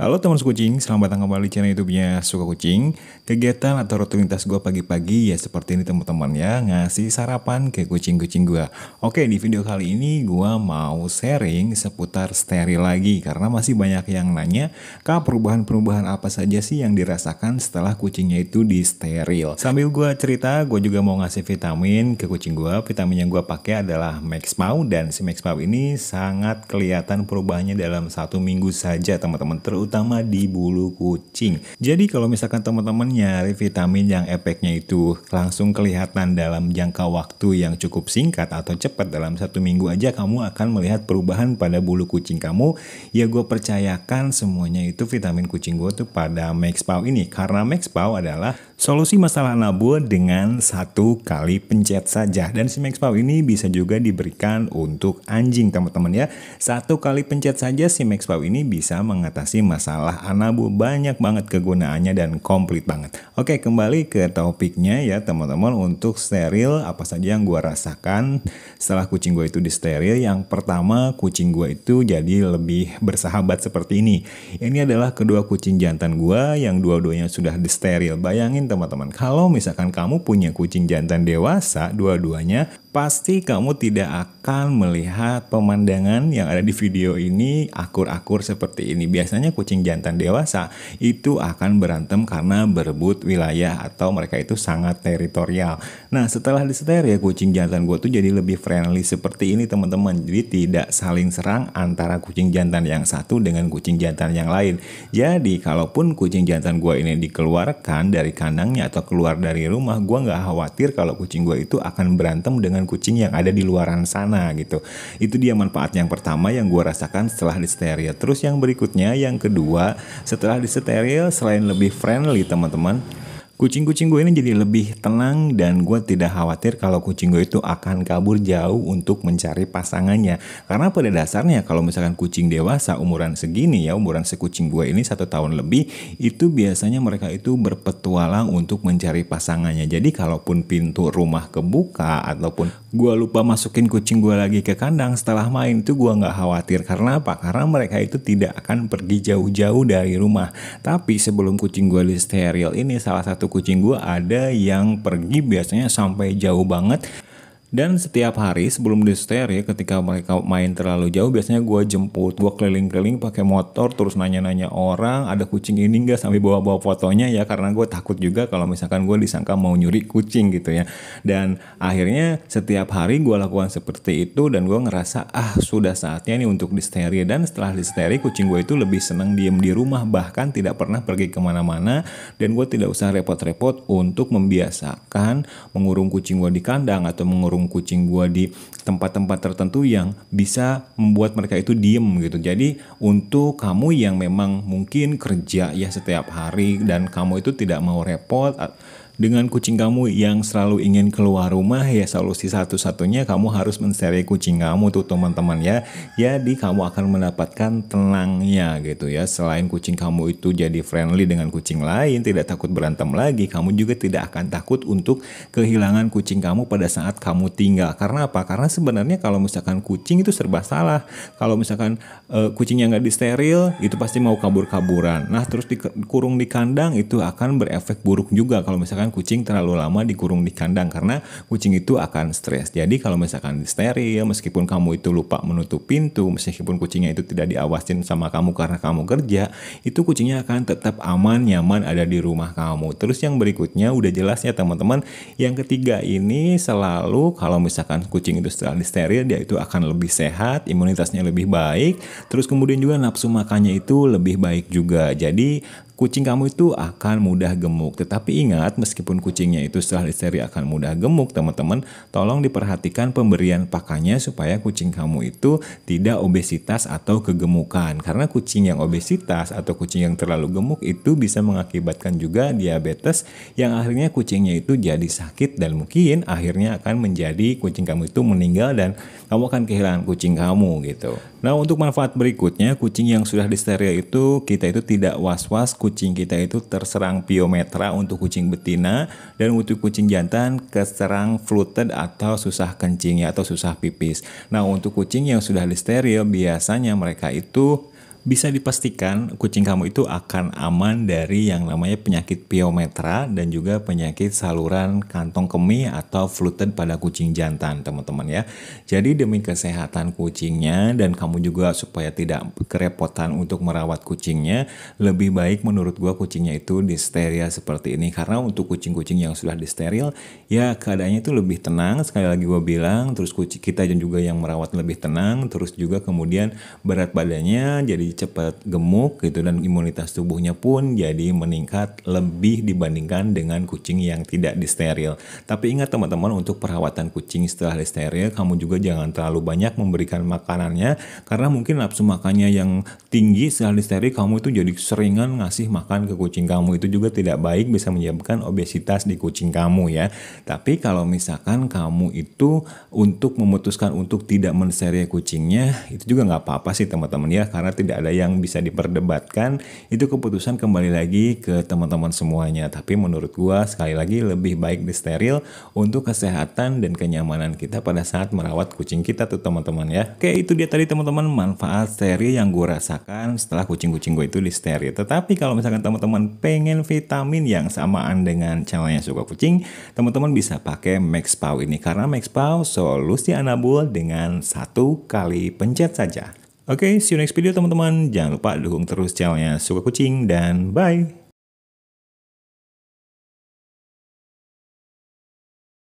Halo teman suku kucing, selamat datang kembali di channel YouTube-nya Suka Kucing. Kegiatan atau rutinitas gue pagi-pagi ya seperti ini teman-teman ya, ngasih sarapan ke kucing-kucing gue. Oke, di video kali ini gue mau sharing seputar steril lagi karena masih banyak yang nanya, "Kak, perubahan-perubahan apa saja sih yang dirasakan setelah kucingnya itu di steril?" Sambil gue cerita, gue juga mau ngasih vitamin ke kucing gue. Vitamin yang gue pakai adalah Max Mau dan si Max Mau ini sangat kelihatan perubahannya dalam satu minggu saja, teman-teman. Terus terutama di bulu kucing. Jadi kalau misalkan teman-teman nyari vitamin yang efeknya itu langsung kelihatan dalam jangka waktu yang cukup singkat atau cepat dalam satu minggu aja kamu akan melihat perubahan pada bulu kucing kamu. Ya gue percayakan semuanya itu vitamin kucing gue tuh pada Max Pau ini karena Max Pau adalah Solusi masalah labu dengan satu kali pencet saja. Dan si MaxPaw ini bisa juga diberikan untuk anjing teman-teman ya. Satu kali pencet saja si MaxPaw ini bisa mengatasi masalah anabu. Banyak banget kegunaannya dan komplit banget. Oke kembali ke topiknya ya teman-teman untuk steril apa saja yang gue rasakan setelah kucing gue itu steril Yang pertama kucing gue itu jadi lebih bersahabat seperti ini. Ini adalah kedua kucing jantan gue yang dua-duanya sudah steril Bayangin teman-teman, kalau misalkan kamu punya kucing jantan dewasa, dua-duanya pasti kamu tidak akan melihat pemandangan yang ada di video ini akur-akur seperti ini. Biasanya kucing jantan dewasa itu akan berantem karena berebut wilayah atau mereka itu sangat teritorial. Nah setelah disetir ya kucing jantan gue tuh jadi lebih friendly seperti ini teman-teman. Jadi tidak saling serang antara kucing jantan yang satu dengan kucing jantan yang lain. Jadi kalaupun kucing jantan gue ini dikeluarkan dari kandangnya atau keluar dari rumah, gue nggak khawatir kalau kucing gue itu akan berantem dengan dengan kucing yang ada di luaran sana gitu. Itu dia manfaat yang pertama yang gue rasakan setelah disteril. Terus yang berikutnya yang kedua setelah disteril selain lebih friendly teman-teman Kucing-kucing gue ini jadi lebih tenang dan gue tidak khawatir kalau kucing gue itu akan kabur jauh untuk mencari pasangannya. Karena pada dasarnya kalau misalkan kucing dewasa umuran segini ya, umuran sekucing gue ini satu tahun lebih, itu biasanya mereka itu berpetualang untuk mencari pasangannya. Jadi kalaupun pintu rumah kebuka ataupun gue lupa masukin kucing gue lagi ke kandang setelah main itu gue gak khawatir. Karena apa? Karena mereka itu tidak akan pergi jauh-jauh dari rumah. Tapi sebelum kucing gue di steril ini salah satu kucing gue ada yang pergi biasanya sampai jauh banget dan setiap hari sebelum di ya ketika mereka main terlalu jauh biasanya gue jemput, gue keliling-keliling pakai motor terus nanya-nanya orang ada kucing ini enggak sampai bawa-bawa fotonya ya karena gue takut juga kalau misalkan gue disangka mau nyuri kucing gitu ya. Dan akhirnya setiap hari gue lakukan seperti itu dan gue ngerasa ah sudah saatnya nih untuk di stereo ya. dan setelah di stereo kucing gue itu lebih senang diem di rumah bahkan tidak pernah pergi kemana-mana dan gue tidak usah repot-repot untuk membiasakan mengurung kucing gue di kandang atau mengurung kucing gua di tempat-tempat tertentu yang bisa membuat mereka itu diem gitu jadi untuk kamu yang memang mungkin kerja ya setiap hari dan kamu itu tidak mau repot dengan kucing kamu yang selalu ingin keluar rumah, ya solusi satu-satunya kamu harus mensteril kucing kamu tuh teman-teman ya. Jadi kamu akan mendapatkan tenangnya gitu ya. Selain kucing kamu itu jadi friendly dengan kucing lain, tidak takut berantem lagi, kamu juga tidak akan takut untuk kehilangan kucing kamu pada saat kamu tinggal. Karena apa? Karena sebenarnya kalau misalkan kucing itu serba salah. Kalau misalkan e, eh, kucingnya nggak disteril, itu pasti mau kabur-kaburan. Nah terus dikurung di kandang itu akan berefek buruk juga kalau misalkan kucing terlalu lama dikurung di kandang karena kucing itu akan stres. Jadi kalau misalkan steril, meskipun kamu itu lupa menutup pintu, meskipun kucingnya itu tidak diawasin sama kamu karena kamu kerja, itu kucingnya akan tetap aman, nyaman ada di rumah kamu. Terus yang berikutnya udah jelas ya teman-teman, yang ketiga ini selalu kalau misalkan kucing itu setelah steril dia itu akan lebih sehat, imunitasnya lebih baik, terus kemudian juga nafsu makannya itu lebih baik juga. Jadi kucing kamu itu akan mudah gemuk. Tetapi ingat, meskipun kucingnya itu setelah diseri akan mudah gemuk, teman-teman, tolong diperhatikan pemberian pakannya supaya kucing kamu itu tidak obesitas atau kegemukan. Karena kucing yang obesitas atau kucing yang terlalu gemuk itu bisa mengakibatkan juga diabetes yang akhirnya kucingnya itu jadi sakit dan mungkin akhirnya akan menjadi kucing kamu itu meninggal dan kamu akan kehilangan kucing kamu gitu. Nah, untuk manfaat berikutnya, kucing yang sudah disteril itu kita itu tidak was-was kucing kucing kita itu terserang piometra untuk kucing betina dan untuk kucing jantan keserang fluted atau susah kencing atau susah pipis. Nah, untuk kucing yang sudah disteril biasanya mereka itu bisa dipastikan kucing kamu itu akan aman dari yang namanya penyakit piometra dan juga penyakit saluran kantong kemih atau fluted pada kucing jantan, teman-teman ya. Jadi demi kesehatan kucingnya dan kamu juga supaya tidak kerepotan untuk merawat kucingnya, lebih baik menurut gua kucingnya itu disteril seperti ini karena untuk kucing-kucing yang sudah disteril ya keadaannya itu lebih tenang sekali lagi gua bilang, terus kucing kita juga yang merawat lebih tenang, terus juga kemudian berat badannya jadi cepat gemuk gitu dan imunitas tubuhnya pun jadi meningkat lebih dibandingkan dengan kucing yang tidak disteril. Tapi ingat teman-teman untuk perawatan kucing setelah disteril kamu juga jangan terlalu banyak memberikan makanannya karena mungkin nafsu makannya yang tinggi setelah disteril kamu itu jadi seringan ngasih makan ke kucing kamu itu juga tidak baik bisa menyebabkan obesitas di kucing kamu ya. Tapi kalau misalkan kamu itu untuk memutuskan untuk tidak mensteril kucingnya itu juga nggak apa-apa sih teman-teman ya karena tidak ada yang bisa diperdebatkan itu keputusan kembali lagi ke teman-teman semuanya tapi menurut gua sekali lagi lebih baik disteril untuk kesehatan dan kenyamanan kita pada saat merawat kucing kita tuh teman-teman ya oke itu dia tadi teman-teman manfaat steril yang gua rasakan setelah kucing-kucing gue itu disteril tetapi kalau misalkan teman-teman pengen vitamin yang samaan dengan channelnya suka kucing teman-teman bisa pakai Max Pau ini karena Max Pau solusi anabul dengan satu kali pencet saja. Oke, okay, see you next video teman-teman. Jangan lupa dukung terus channelnya Suka Kucing dan bye!